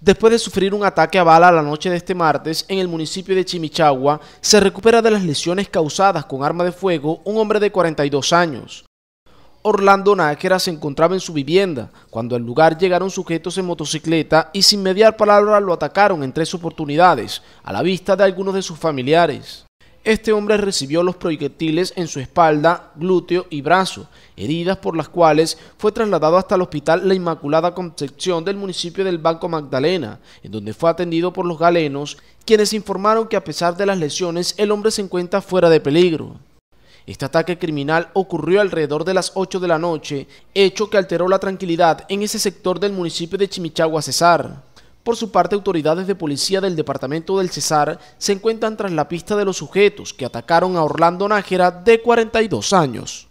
Después de sufrir un ataque a bala la noche de este martes en el municipio de Chimichagua, se recupera de las lesiones causadas con arma de fuego un hombre de 42 años. Orlando Nájera se encontraba en su vivienda cuando al lugar llegaron sujetos en motocicleta y sin mediar palabra lo atacaron en tres oportunidades, a la vista de algunos de sus familiares. Este hombre recibió los proyectiles en su espalda, glúteo y brazo, heridas por las cuales fue trasladado hasta el hospital La Inmaculada Concepción del municipio del Banco Magdalena, en donde fue atendido por los galenos, quienes informaron que a pesar de las lesiones el hombre se encuentra fuera de peligro. Este ataque criminal ocurrió alrededor de las 8 de la noche, hecho que alteró la tranquilidad en ese sector del municipio de Chimichagua Cesar. Por su parte, autoridades de policía del departamento del Cesar se encuentran tras la pista de los sujetos que atacaron a Orlando Nájera de 42 años.